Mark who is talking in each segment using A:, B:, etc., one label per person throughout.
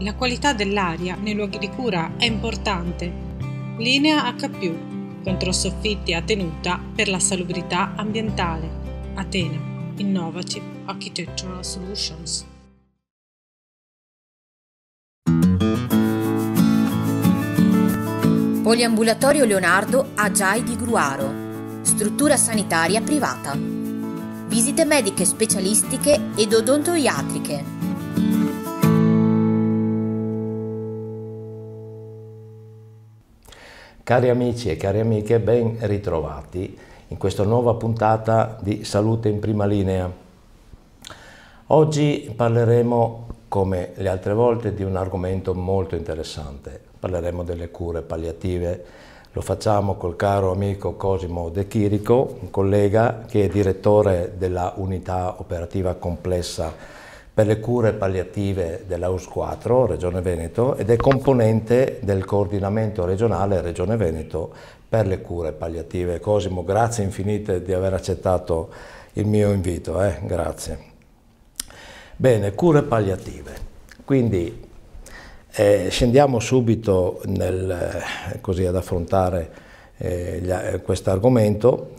A: La qualità dell'aria nei luoghi di cura è importante. Linea H+, controsoffitti
B: a tenuta per la salubrità ambientale. Atena, Innovative Architectural Solutions. Poliambulatorio Leonardo Agiai di Gruaro, struttura sanitaria privata. Visite mediche specialistiche ed odontoiatriche Cari amici e cari amiche, ben ritrovati in questa nuova puntata di Salute in prima linea. Oggi parleremo, come le altre volte, di un argomento molto interessante. Parleremo delle cure palliative. Lo facciamo col caro amico Cosimo De Chirico, un collega che è direttore della unità operativa complessa per le cure palliative dell'AUS 4 Regione Veneto ed è componente del coordinamento regionale Regione Veneto per le cure palliative. Cosimo, grazie infinite di aver accettato il mio invito, eh? grazie. Bene, cure palliative. Quindi eh, scendiamo subito nel, eh, così, ad affrontare eh, eh questo argomento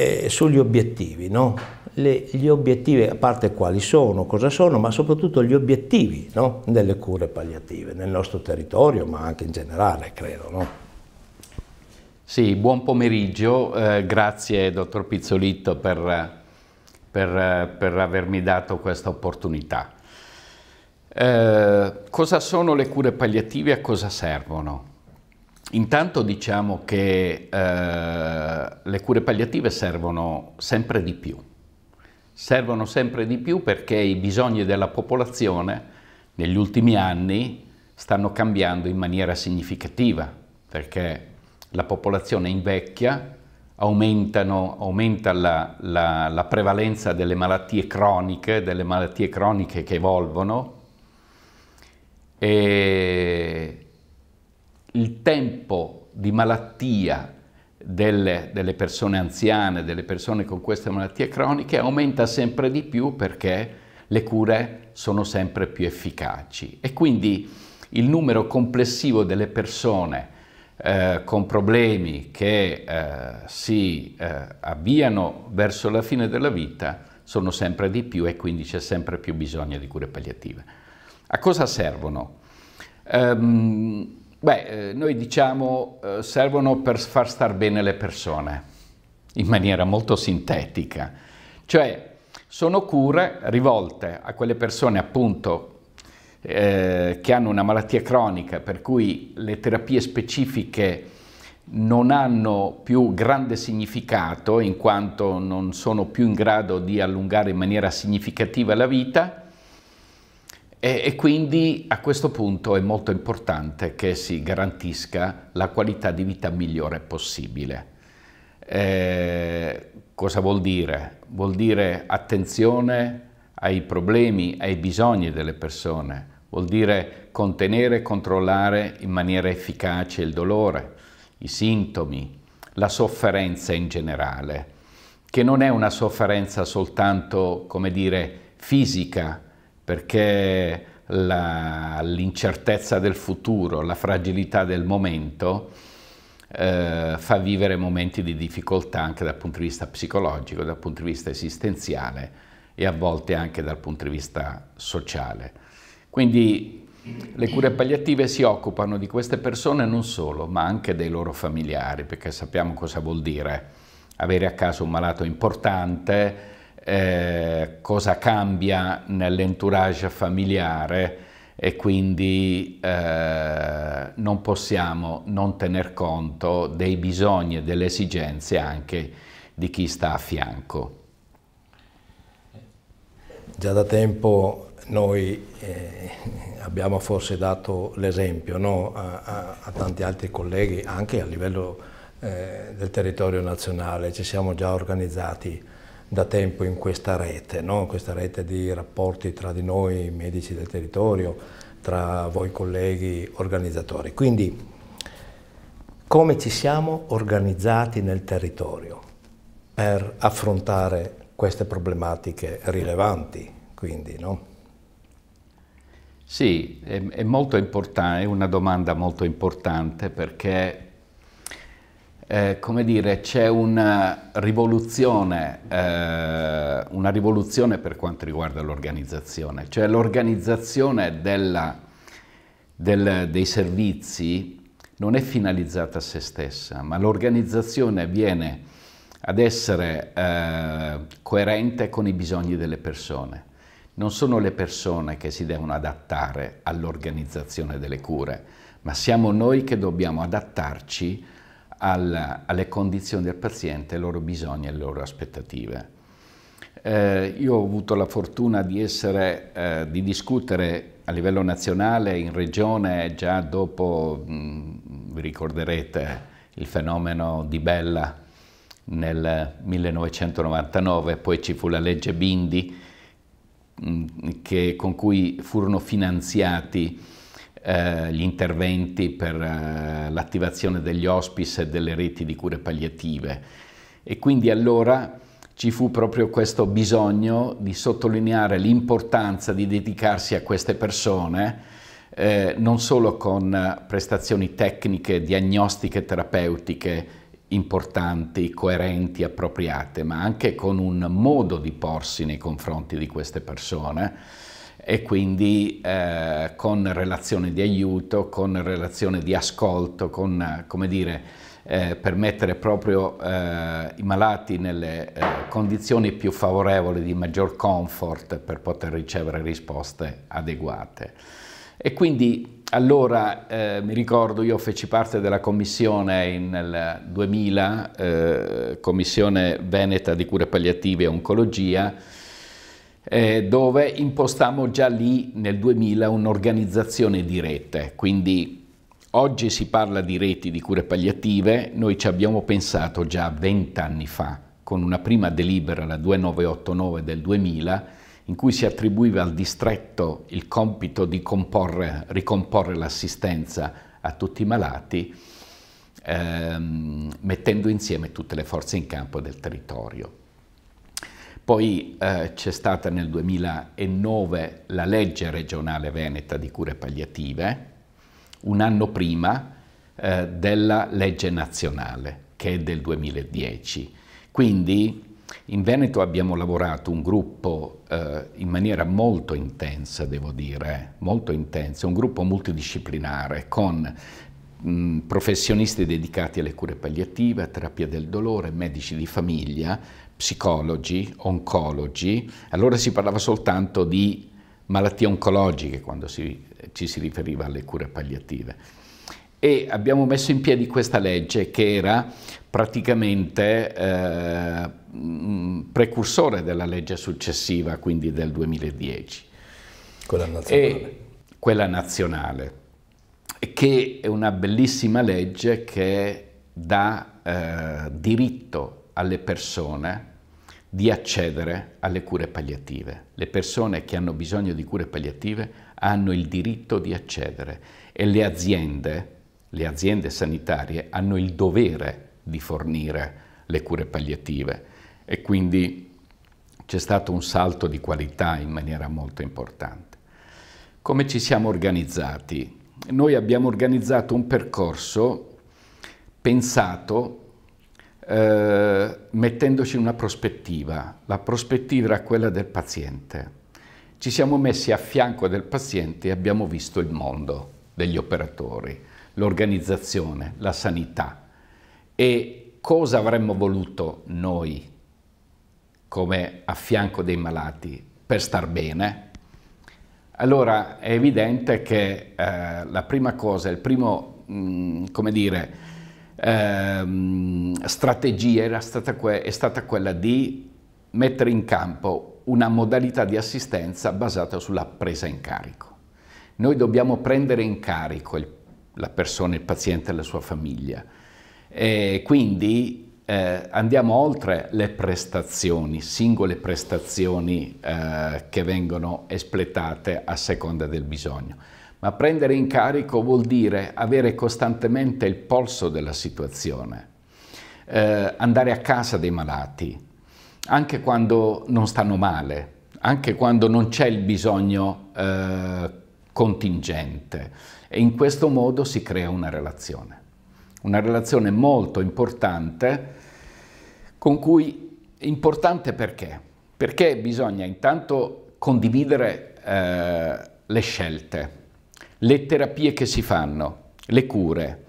B: eh, sugli obiettivi, no? Le, gli obiettivi, a parte quali sono, cosa sono, ma soprattutto gli obiettivi no? delle cure palliative nel nostro territorio, ma anche in generale, credo. No?
A: Sì, buon pomeriggio, eh, grazie dottor Pizzolitto per, per, per avermi dato questa opportunità. Eh, cosa sono le cure palliative e a cosa servono? Intanto diciamo che eh, le cure palliative servono sempre di più, servono sempre di più perché i bisogni della popolazione negli ultimi anni stanno cambiando in maniera significativa, perché la popolazione invecchia, aumenta la, la, la prevalenza delle malattie croniche, delle malattie croniche che evolvono e il tempo di malattia delle, delle, persone anziane, delle persone con queste malattie croniche aumenta sempre di più perché le cure sono sempre più efficaci e quindi il numero complessivo delle persone eh, con problemi che eh, si eh, avviano verso la fine della vita sono sempre di più e quindi c'è sempre più bisogno di cure palliative. A cosa servono? Um, Beh, eh, noi diciamo eh, servono per far star bene le persone, in maniera molto sintetica. Cioè, sono cure rivolte a quelle persone appunto eh, che hanno una malattia cronica, per cui le terapie specifiche non hanno più grande significato in quanto non sono più in grado di allungare in maniera significativa la vita e, e, quindi a questo punto è molto importante che si garantisca la qualità di vita migliore possibile. Eh, cosa vuol dire? Vuol dire attenzione ai problemi, ai bisogni delle persone, vuol dire contenere e controllare in maniera efficace il dolore, i sintomi, la sofferenza in generale, che non è una sofferenza soltanto, come dire, fisica, perché la, l'incertezza del futuro, la fragilità del momento eh, fa vivere momenti di difficoltà anche dal punto di vista psicologico, dal punto di vista esistenziale e a volte anche dal punto di vista sociale. Quindi le cure palliative si occupano di queste persone non solo, ma anche dei loro familiari, perché sappiamo cosa vuol dire avere a casa un malato importante, eh, cosa cambia nell'entourage familiare e quindi eh, non possiamo non tener conto dei bisogni e delle esigenze anche di chi sta a fianco.
B: Già da tempo noi eh, abbiamo forse dato l'esempio no? a, a, a, tanti altri colleghi, anche a livello eh, del territorio nazionale, ci siamo già organizzati da tempo in questa rete, no? questa rete di rapporti tra di noi, medici del territorio, tra voi colleghi organizzatori. Quindi come ci siamo organizzati nel territorio per affrontare queste problematiche rilevanti, quindi, no? Sì, è, è, è, una
A: domanda molto importante perché eh, come dire, c'è una rivoluzione, eh, una rivoluzione per quanto riguarda l'organizzazione, cioè l'organizzazione del, dei servizi non è finalizzata a se stessa, ma l'organizzazione viene ad essere eh, coerente con i bisogni delle persone. Non sono le persone che si devono adattare all'organizzazione delle cure, ma siamo noi che dobbiamo adattarci alla, alle condizioni del paziente, ai loro bisogni e alle loro aspettative. Eh, io ho avuto la fortuna di, essere, eh, di, discutere a livello nazionale, in regione, già dopo, mh, mm, vi ricorderete, il fenomeno di Bella nel 1999, poi ci fu la legge Bindi mh, mm, che, con cui furono finanziati eh, gli interventi per eh, l'attivazione degli hospice e delle reti di cure palliative. E quindi allora ci fu proprio questo bisogno di sottolineare l'importanza di dedicarsi a queste persone, eh, non solo con prestazioni tecniche, diagnostiche, terapeutiche importanti, coerenti, appropriate, ma anche con un modo di porsi nei confronti di queste persone e quindi eh, con relazione di aiuto, con relazione di ascolto, con, come dire, eh, per mettere proprio eh, i malati nelle eh, condizioni più favorevoli di maggior comfort per poter ricevere risposte adeguate. E quindi allora eh, mi ricordo io feci parte della commissione nel 2000, eh, commissione veneta di cure palliative e oncologia, eh, dove impostammo già lì nel 2000 un'organizzazione di rete, quindi oggi si parla di reti di cure palliative, noi ci abbiamo pensato già 20 anni fa con una prima delibera, la 2989 del 2000, in cui si attribuiva al distretto il compito di comporre, ricomporre l'assistenza a tutti i malati, ehm, mettendo insieme tutte le forze in campo del territorio. Poi eh, c'è stata nel 2009 la legge regionale veneta di cure palliative, un anno prima eh, della legge nazionale, che è del 2010. Quindi in Veneto abbiamo lavorato un gruppo eh, in maniera molto intensa, devo dire, molto intensa, un gruppo multidisciplinare con mm, professionisti dedicati alle cure palliative, a terapia del dolore, medici di famiglia, psicologi, oncologi, allora si parlava soltanto di malattie oncologiche quando si, ci si riferiva alle cure palliative. E abbiamo messo in piedi questa legge che era praticamente eh, mm, precursore della legge successiva, quindi del 2010.
B: Quella nazionale. E
A: quella nazionale, che è una bellissima legge che dà eh, diritto alle persone di accedere alle cure palliative. Le persone che hanno bisogno di cure palliative hanno il diritto di accedere e le aziende, le aziende sanitarie hanno il dovere di fornire le cure palliative e quindi c'è stato un salto di qualità in maniera molto importante. Come ci siamo organizzati? Noi abbiamo organizzato un percorso pensato eh, mettendoci una prospettiva. La prospettiva era quella del paziente. Ci siamo messi a fianco del paziente e abbiamo visto il mondo degli operatori, l'organizzazione, la sanità e cosa avremmo voluto noi come a fianco dei malati per star bene. Allora è evidente che eh, la prima cosa, il primo, mh, mm, come dire, ehm, strategia era stata è stata quella di mettere in campo una modalità di assistenza basata sulla presa in carico. Noi dobbiamo prendere in carico il, la persona, il paziente e la sua famiglia. E quindi eh, andiamo oltre le prestazioni, singole prestazioni eh, che vengono espletate a seconda del bisogno ma prendere in carico vuol dire avere costantemente il polso della situazione, eh, andare a casa dei malati, anche quando non stanno male, anche quando non c'è il bisogno eh, contingente e in questo modo si crea una relazione, una relazione molto importante con cui importante perché? Perché bisogna intanto condividere eh, le scelte, le terapie che si fanno, le cure,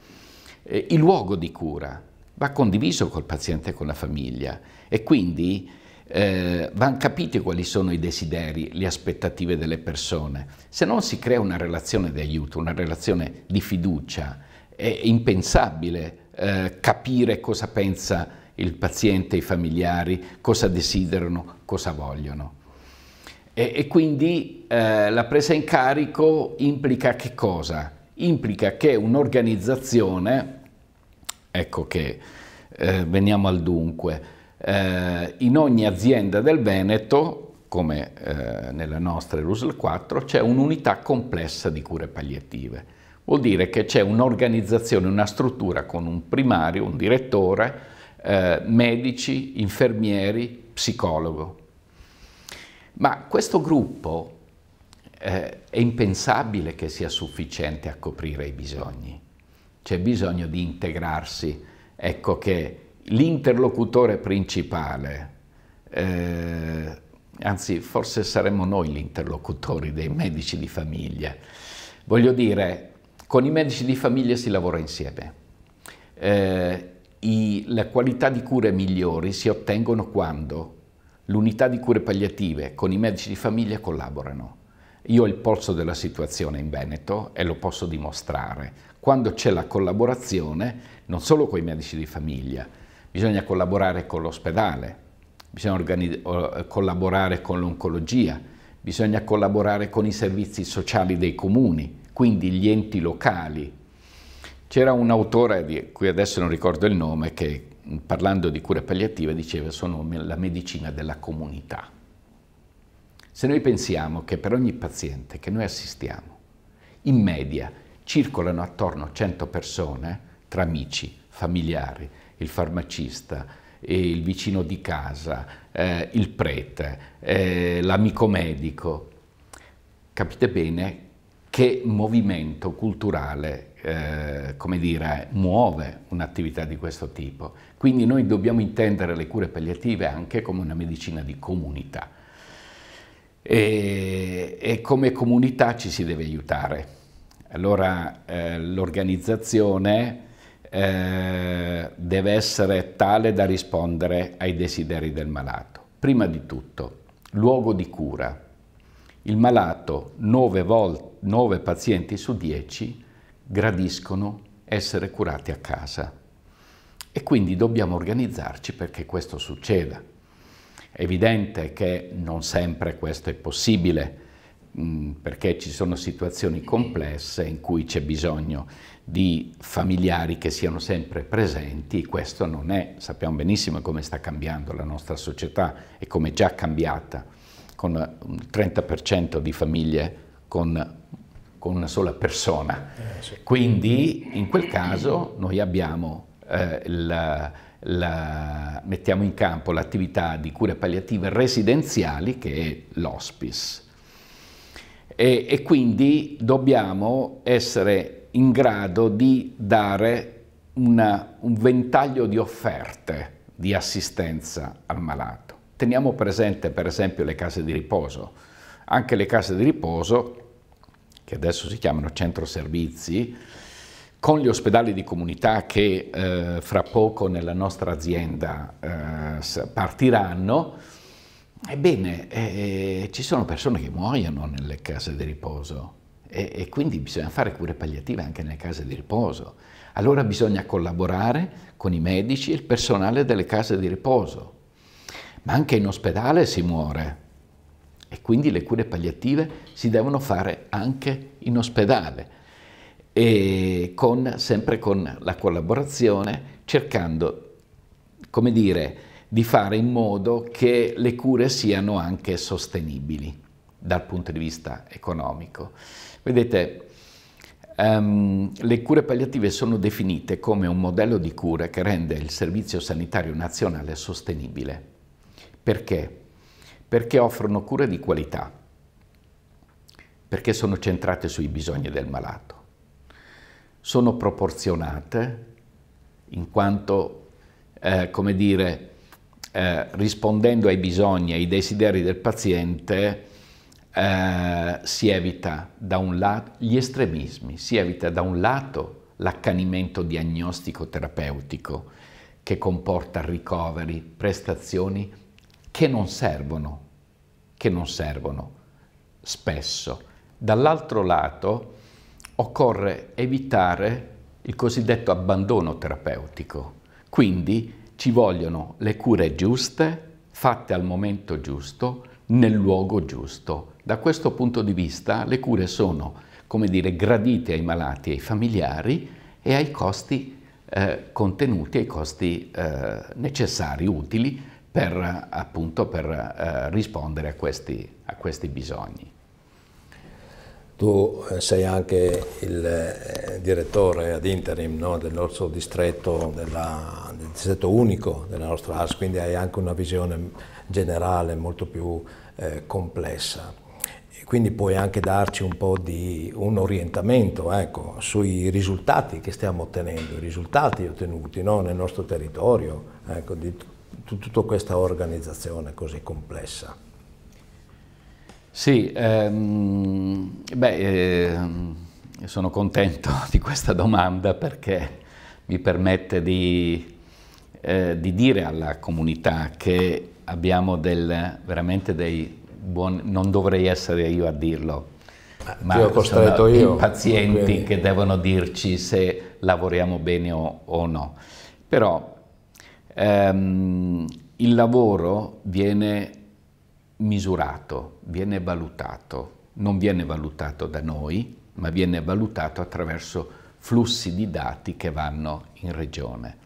A: eh, il luogo di cura va condiviso col paziente e con la famiglia e quindi eh, vanno capiti quali sono i desideri, le aspettative delle persone. Se non si crea una relazione di aiuto, una relazione di fiducia, è impensabile eh, capire cosa pensa il paziente, i familiari, cosa desiderano, cosa vogliono. E, e quindi eh, la presa in carico implica che cosa? Implica che un'organizzazione, ecco che eh, veniamo al dunque, eh, in ogni azienda del Veneto, come eh, nella nostra RUSL 4, c'è un'unità complessa di cure palliative. Vuol dire che c'è un'organizzazione, una struttura con un primario, un direttore, eh, medici, infermieri, psicologo ma questo gruppo eh, è impensabile che sia sufficiente a coprire i bisogni. C'è bisogno di integrarsi. Ecco che l'interlocutore principale, eh, anzi forse saremmo noi gli interlocutori dei medici di famiglia. Voglio dire, con i medici di famiglia si lavora insieme. Eh, i, le qualità di cure migliori si ottengono quando L'unità di cure palliative con i medici di famiglia collaborano. Io ho il polso della situazione in Veneto e lo posso dimostrare. Quando c'è la collaborazione, non solo con i medici di famiglia, bisogna collaborare con l'ospedale, bisogna eh, collaborare con l'oncologia, bisogna collaborare con i servizi sociali dei comuni, quindi gli enti locali. C'era un autore, di cui adesso non ricordo il nome, che parlando di cura palliativa, diceva sono la medicina della comunità. Se noi pensiamo che per ogni paziente che noi assistiamo, in media circolano attorno 100 persone, tra amici, familiari, il farmacista, eh, il vicino di casa, eh, il prete, eh, l'amico medico, capite bene che movimento culturale eh, come dire, muove un'attività di questo tipo. Quindi noi dobbiamo intendere le cure palliative anche come una medicina di comunità e, e come comunità ci si deve aiutare. Allora eh, l'organizzazione eh, deve essere tale da rispondere ai desideri del malato. Prima di tutto, luogo di cura. Il malato, 9, 9 pazienti su 10, gradiscono essere curati a casa. E quindi dobbiamo organizzarci perché questo succeda. È evidente che non sempre questo è possibile, mm, perché ci sono situazioni complesse in cui c'è bisogno di familiari che siano sempre presenti, questo non è, sappiamo benissimo come sta cambiando la nostra società e come è già cambiata, con un 30% di famiglie con con una sola persona. Eh, quindi in quel caso noi abbiamo, eh, la, la, mettiamo in campo l'attività di cure palliative residenziali che è l'hospice. E, e quindi dobbiamo essere in grado di dare una, un ventaglio di offerte di assistenza al malato. Teniamo presente per esempio le case di riposo. Anche le case di riposo che adesso si chiamano centro servizi, con gli ospedali di comunità che eh, fra poco nella nostra azienda eh, partiranno, ebbene eh, eh, ci sono persone che muoiono nelle case di riposo e, e quindi bisogna fare cure palliative anche nelle case di riposo. Allora bisogna collaborare con i medici e il personale delle case di riposo, ma anche in ospedale si muore e quindi le cure palliative si devono fare anche in ospedale e con, sempre con la collaborazione cercando, come dire, di fare in modo che le cure siano anche sostenibili dal punto di vista economico. Vedete, um, le cure palliative sono definite come un modello di cura che rende il Servizio Sanitario Nazionale sostenibile. Perché? perché offrono cure di qualità, perché sono centrate sui bisogni del malato, sono proporzionate in quanto, eh, come dire, eh, rispondendo ai bisogni, ai desideri del paziente, eh, si evita da un lato gli estremismi, si evita da un lato l'accanimento diagnostico-terapeutico che comporta ricoveri, prestazioni che non servono, che non servono spesso. Dall'altro lato occorre evitare il cosiddetto abbandono terapeutico, quindi ci vogliono le cure giuste, fatte al momento giusto, nel luogo giusto. Da questo punto di vista le cure sono, come dire, gradite ai malati e ai familiari e ai costi eh, contenuti, ai costi eh, necessari, utili per, appunto, per eh, rispondere a questi, a questi, bisogni.
B: Tu eh, sei anche il eh, direttore ad interim no, del nostro distretto, della, del distretto unico della nostra AS, quindi hai anche una visione generale molto più eh, complessa. E quindi puoi anche darci un po' di un orientamento ecco, sui risultati che stiamo ottenendo, i risultati ottenuti no, nel nostro territorio, ecco, di, tutta questa organizzazione così complessa? Sì,
A: ehm, beh, ehm, sono contento di questa domanda perché mi permette di, eh, di dire alla comunità che abbiamo del, veramente dei buoni, non dovrei essere io a dirlo, ah, ma sono i pazienti quindi. che devono dirci se lavoriamo bene o, o no. Però ehm, il lavoro viene misurato, viene valutato, non viene valutato da noi, ma viene valutato attraverso flussi di dati che vanno in regione.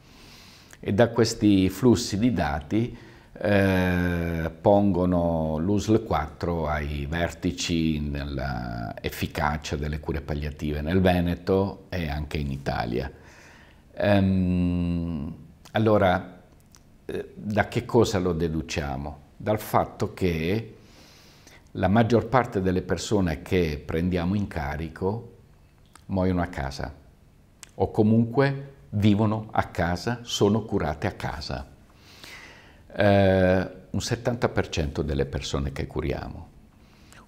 A: E da questi flussi di dati eh, pongono l'USL 4 ai vertici nell'efficacia delle cure palliative nel Veneto e anche in Italia. Ehm, allora, eh, da che cosa lo deduciamo? Dal fatto che la maggior parte delle persone che prendiamo in carico muoiono a casa o comunque vivono a casa, sono curate a casa. Eh, un 70% delle persone che curiamo,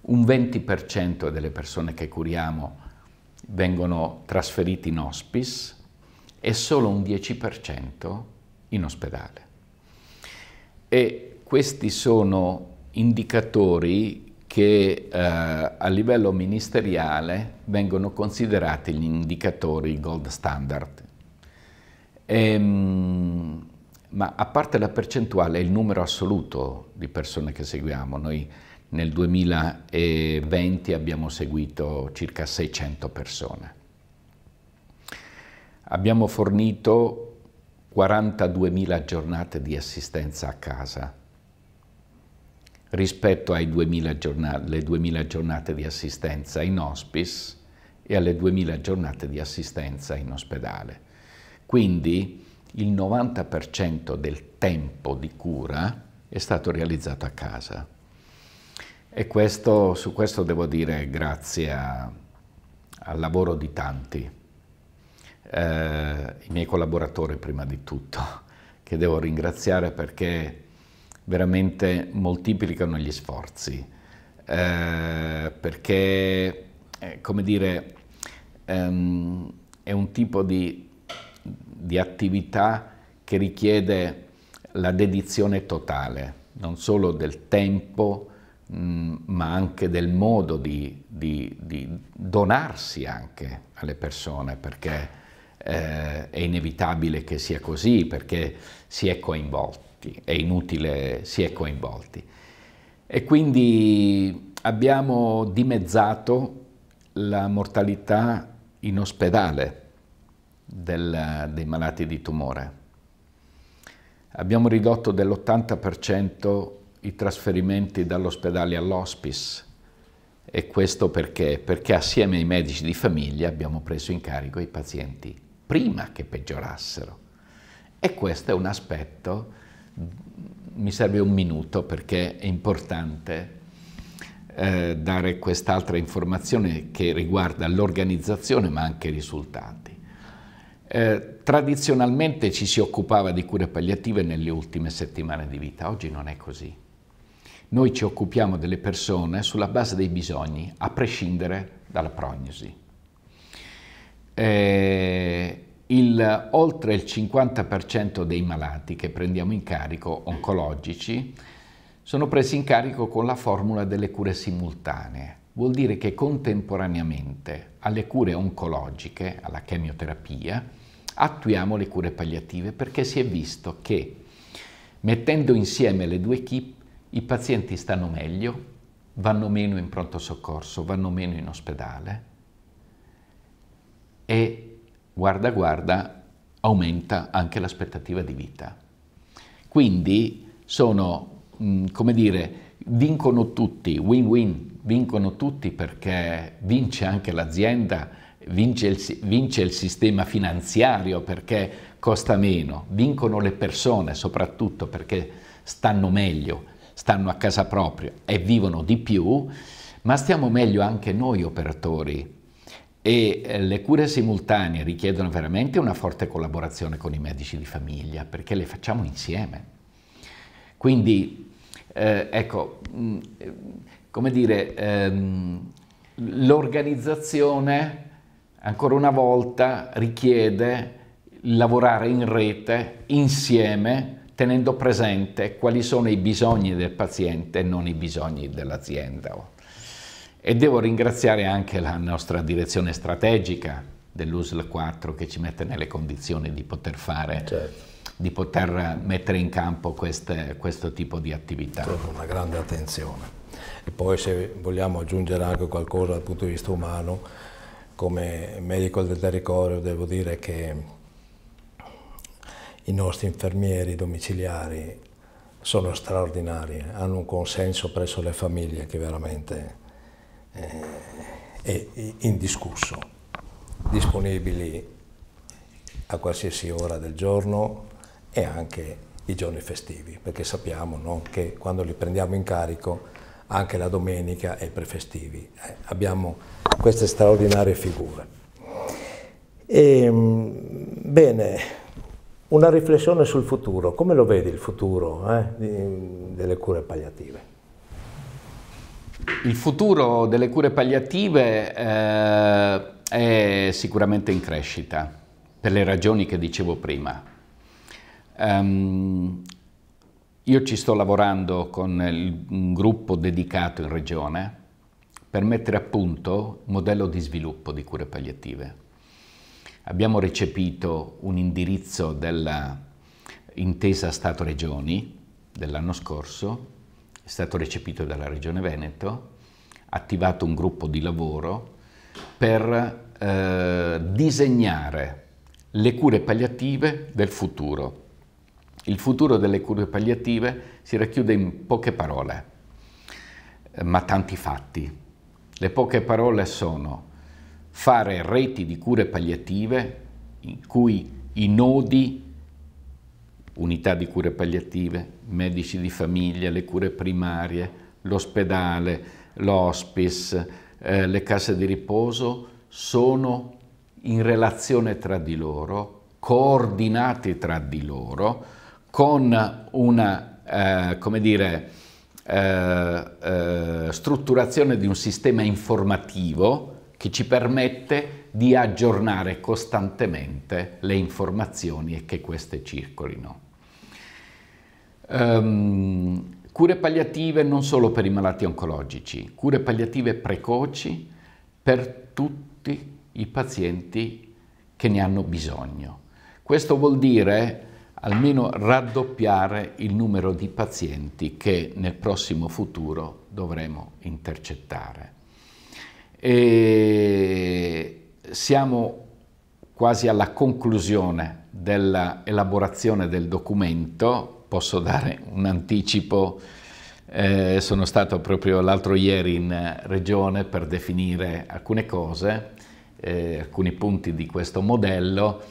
A: un 20% delle persone che curiamo vengono trasferiti in hospice e solo un 10% in ospedale. E questi sono indicatori che eh, a livello ministeriale vengono considerati gli indicatori gold standard. Ehm, ma a parte la percentuale, il numero assoluto di persone che seguiamo. Noi nel 2020 abbiamo seguito circa 600 persone. Abbiamo fornito 42.000 giornate di assistenza a casa rispetto alle 2.000 giornate di assistenza in hospice e alle 2.000 giornate di assistenza in ospedale. Quindi il 90% del tempo di cura è stato realizzato a casa. E questo, su questo devo dire grazie a, al lavoro di tanti eh, i miei collaboratori prima di tutto, che devo ringraziare perché veramente moltiplicano gli sforzi, eh, perché, eh, come dire, ehm, è un tipo di, di attività che richiede la dedizione totale, non solo del tempo, mh, ma anche del modo di, di, di, donarsi anche alle persone, perché eh, è inevitabile che sia così perché si è coinvolti, è inutile si è coinvolti. E quindi abbiamo dimezzato la mortalità in ospedale del, dei malati di tumore. Abbiamo ridotto dell'80% i trasferimenti dall'ospedale all'hospice e questo perché? Perché assieme ai medici di famiglia abbiamo preso in carico i pazienti prima che peggiorassero. E questo è un aspetto, mi serve un minuto perché è importante eh, dare quest'altra informazione che riguarda l'organizzazione ma anche i risultati. Eh, tradizionalmente ci si occupava di cure palliative nelle ultime settimane di vita, oggi non è così. Noi ci occupiamo delle persone sulla base dei bisogni, a prescindere dalla prognosi eh, il, oltre il 50% dei malati che prendiamo in carico oncologici sono presi in carico con la formula delle cure simultanee. Vuol dire che contemporaneamente alle cure oncologiche, alla chemioterapia, attuiamo le cure palliative perché si è visto che mettendo insieme le due equip i pazienti stanno meglio, vanno meno in pronto soccorso, vanno meno in ospedale e guarda guarda aumenta anche l'aspettativa di vita. Quindi sono, mm, come dire, vincono tutti, win-win, vincono tutti perché vince anche l'azienda, vince il, vince il sistema finanziario perché costa meno, vincono le persone soprattutto perché stanno meglio, stanno a casa propria e vivono di più, ma stiamo meglio anche noi operatori e eh, le cure simultanee richiedono veramente una forte collaborazione con i medici di famiglia perché le facciamo insieme. Quindi, eh, ecco, mh, mm, eh, come dire, ehm, l'organizzazione ancora una volta richiede lavorare in rete, insieme, tenendo presente quali sono i bisogni del paziente e non i bisogni dell'azienda. E devo ringraziare anche la nostra direzione strategica dell'USL 4 che ci mette nelle condizioni di poter fare certo di poter mettere in campo
B: queste, questo tipo di attività. Certo, una grande attenzione. E poi se vogliamo aggiungere anche qualcosa dal punto di vista umano, come medico del territorio devo dire che i nostri infermieri domiciliari sono straordinari, eh. hanno un consenso presso le famiglie che veramente e eh, indiscusso, disponibili a qualsiasi ora del giorno e anche i giorni festivi, perché sappiamo no, che quando li prendiamo in carico anche la domenica e i prefestivi. Eh, abbiamo queste straordinarie figure. E, ehm, bene, una riflessione sul futuro. Come lo vedi il futuro eh, delle cure palliative? Il futuro
A: delle cure palliative eh, è sicuramente in crescita, per le ragioni che dicevo prima. Um, io ci sto lavorando con il, un gruppo dedicato in regione per mettere a punto un modello di sviluppo di cure palliative. Abbiamo recepito un indirizzo dell'intesa Stato-Regioni dell'anno scorso è stato recepito dalla Regione Veneto, attivato un gruppo di lavoro per eh, disegnare le cure palliative del futuro. Il futuro delle cure palliative si racchiude in poche parole, eh, ma tanti fatti. Le poche parole sono fare reti di cure palliative in cui i nodi unità di cure palliative, medici di famiglia, le cure primarie, l'ospedale, l'hospice, eh, le case di riposo sono in relazione tra di loro, coordinati tra di loro, con una, eh, come dire, eh, eh strutturazione di un sistema informativo che ci permette di aggiornare costantemente le informazioni e che queste circolino. Um, cure palliative non solo per i malati oncologici, cure palliative precoci per tutti i pazienti che ne hanno bisogno. Questo vuol dire almeno raddoppiare il numero di pazienti che nel prossimo futuro dovremo intercettare. E siamo quasi alla conclusione dell'elaborazione del documento posso dare un anticipo. Eh, sono stato proprio l'altro ieri in regione per definire alcune cose, eh, alcuni punti di questo modello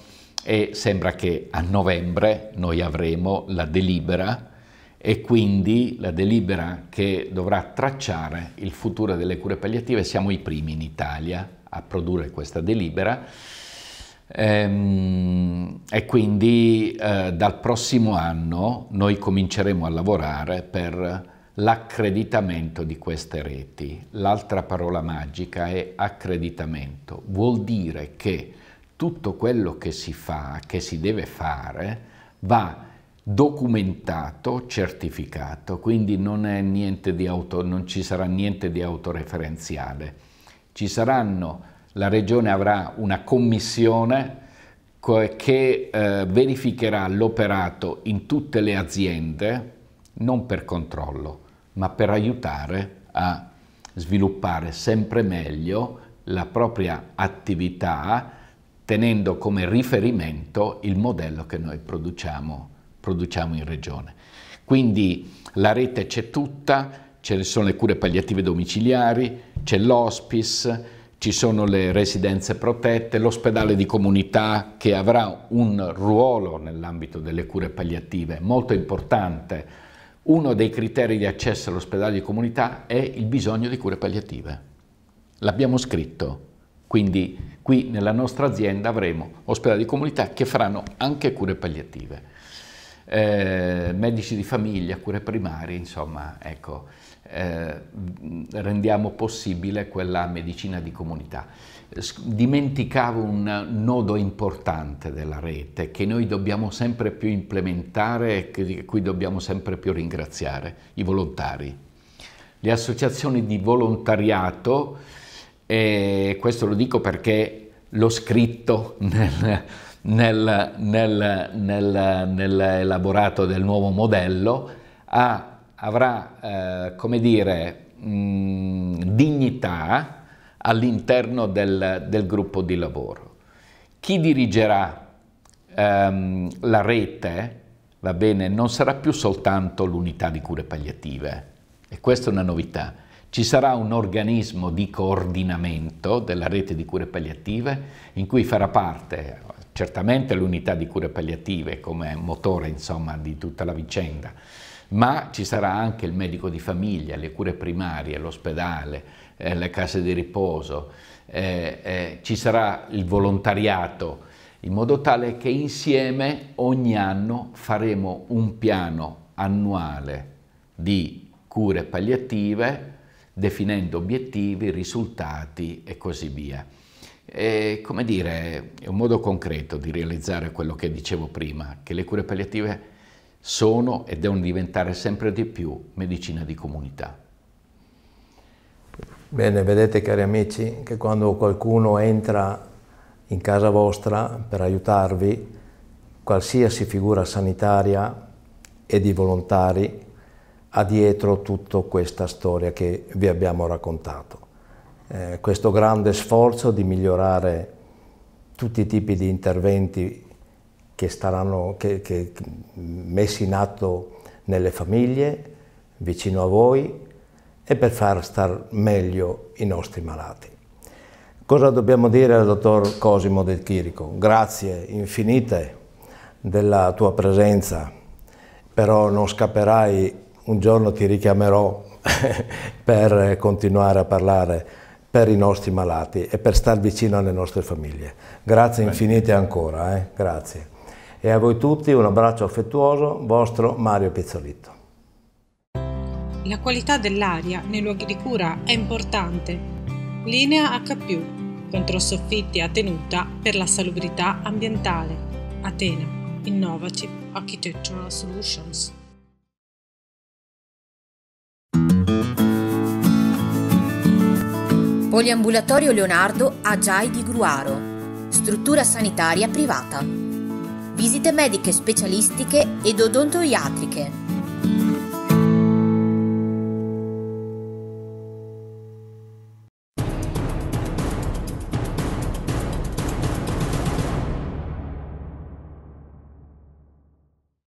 A: e sembra che a novembre noi avremo la delibera e quindi la delibera che dovrà tracciare il futuro delle cure palliative. Siamo i primi in Italia a produrre questa delibera Ehm, e quindi eh, dal prossimo anno noi cominceremo a lavorare per l'accreditamento di queste reti. L'altra parola magica è accreditamento. Vuol dire che tutto quello che si fa, che si deve fare, va documentato, certificato, quindi non, auto, non ci sarà niente di autoreferenziale. Ci saranno la Regione avrà una commissione che eh, verificherà l'operato in tutte le aziende, non per controllo, ma per aiutare a sviluppare sempre meglio la propria attività tenendo come riferimento il modello che noi produciamo, produciamo in regione. Quindi la rete c'è tutta, ce ne sono le cure palliative domiciliari, c'è l'hospice, ci sono le residenze protette, l'ospedale di comunità che avrà un ruolo nell'ambito delle cure palliative molto importante. Uno dei criteri di accesso all'ospedale di comunità è il bisogno di cure palliative. L'abbiamo scritto, quindi qui nella nostra azienda avremo ospedali di comunità che faranno anche cure palliative eh, medici di famiglia, cure primarie, insomma, ecco, eh, rendiamo possibile quella medicina di comunità. Dimenticavo un nodo importante della rete che noi dobbiamo sempre più implementare e di cui dobbiamo sempre più ringraziare, i volontari. Le associazioni di volontariato, e eh, questo lo dico perché l'ho scritto nel, nel, nel, nel, nell'elaborato del nuovo modello ha, avrà, eh, come dire, mh, mm, dignità all'interno del, del, gruppo di lavoro. Chi dirigerà ehm, la rete, va bene, non sarà più soltanto l'unità di cure palliative, e questa è una novità. Ci sarà un organismo di coordinamento della rete di cure palliative in cui farà parte, certamente l'unità di cure palliative come motore insomma, di tutta la vicenda, ma ci sarà anche il medico di famiglia, le cure primarie, l'ospedale, eh, le case di riposo, eh, eh, ci sarà il volontariato, in modo tale che insieme ogni anno faremo un piano annuale di cure palliative definendo obiettivi, risultati e così via. È, come dire, è un modo concreto di realizzare quello che dicevo prima, che le cure palliative sono e devono diventare sempre di più medicina di comunità.
B: Bene, vedete cari amici che quando qualcuno entra in casa vostra per aiutarvi, qualsiasi figura sanitaria e di volontari ha dietro tutta questa storia che vi abbiamo raccontato eh, questo grande sforzo di migliorare tutti i tipi di interventi che saranno messi in atto nelle famiglie, vicino a voi e per far star meglio i nostri malati. Cosa dobbiamo dire al dottor Cosimo Del Chirico? Grazie infinite della tua presenza, però non scapperai, un giorno ti richiamerò per continuare a parlare per i nostri malati e per star vicino alle nostre famiglie. Grazie infinite ancora, eh? grazie. E a voi tutti un abbraccio affettuoso, vostro Mario Pizzolitto. La qualità dell'aria nei luoghi di cura è importante.
A: Linea H+, controsoffitti a tenuta per la salubrità
B: ambientale. Atena, Innovative Architectural Solutions. Poliambulatorio Leonardo a Agiai di Gruaro, struttura sanitaria privata. Visite mediche specialistiche ed odontoiatriche